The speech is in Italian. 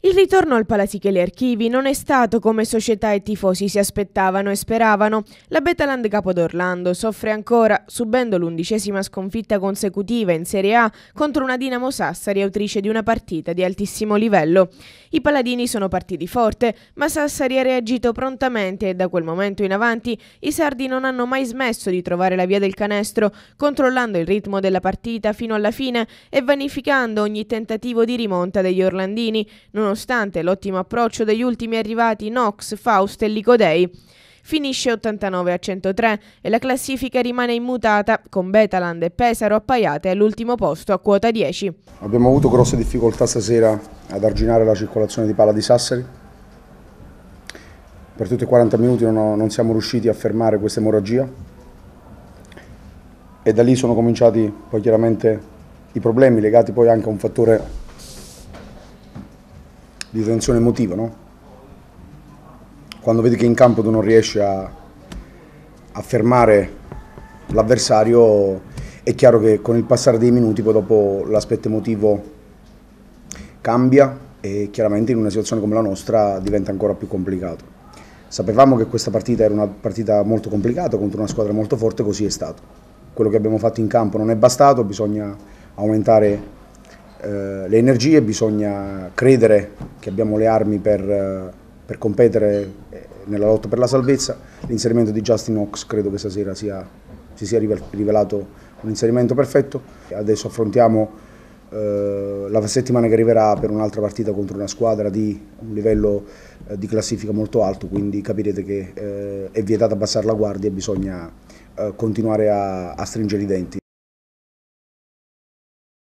Il ritorno al Palazichelli Archivi non è stato come società e tifosi si aspettavano e speravano. La Betaland d'Orlando soffre ancora, subendo l'undicesima sconfitta consecutiva in Serie A contro una Dinamo Sassari autrice di una partita di altissimo livello. I paladini sono partiti forte, ma Sassari ha reagito prontamente e da quel momento in avanti i sardi non hanno mai smesso di trovare la via del canestro, controllando il ritmo della partita fino alla fine e vanificando ogni tentativo di rimonta degli orlandini, nonostante nonostante l'ottimo approccio degli ultimi arrivati Nox, Faust e Licodei. Finisce 89 a 103 e la classifica rimane immutata con Betaland e Pesaro appaiate all'ultimo posto a quota 10. Abbiamo avuto grosse difficoltà stasera ad arginare la circolazione di palla di Sassari. Per tutti i 40 minuti non, ho, non siamo riusciti a fermare questa emorragia e da lì sono cominciati poi chiaramente i problemi legati poi anche a un fattore di tensione emotiva, no? Quando vedi che in campo tu non riesci a, a fermare l'avversario, è chiaro che con il passare dei minuti poi dopo l'aspetto emotivo cambia e chiaramente in una situazione come la nostra diventa ancora più complicato. Sapevamo che questa partita era una partita molto complicata contro una squadra molto forte, così è stato. Quello che abbiamo fatto in campo non è bastato, bisogna aumentare eh, le energie, bisogna credere che abbiamo le armi per, eh, per competere eh, nella lotta per la salvezza. L'inserimento di Justin Ox credo che stasera sia, si sia rivelato un inserimento perfetto. Adesso affrontiamo la settimana che arriverà per un'altra partita contro una squadra di un livello di classifica molto alto, quindi capirete che è vietato abbassare la guardia e bisogna continuare a stringere i denti.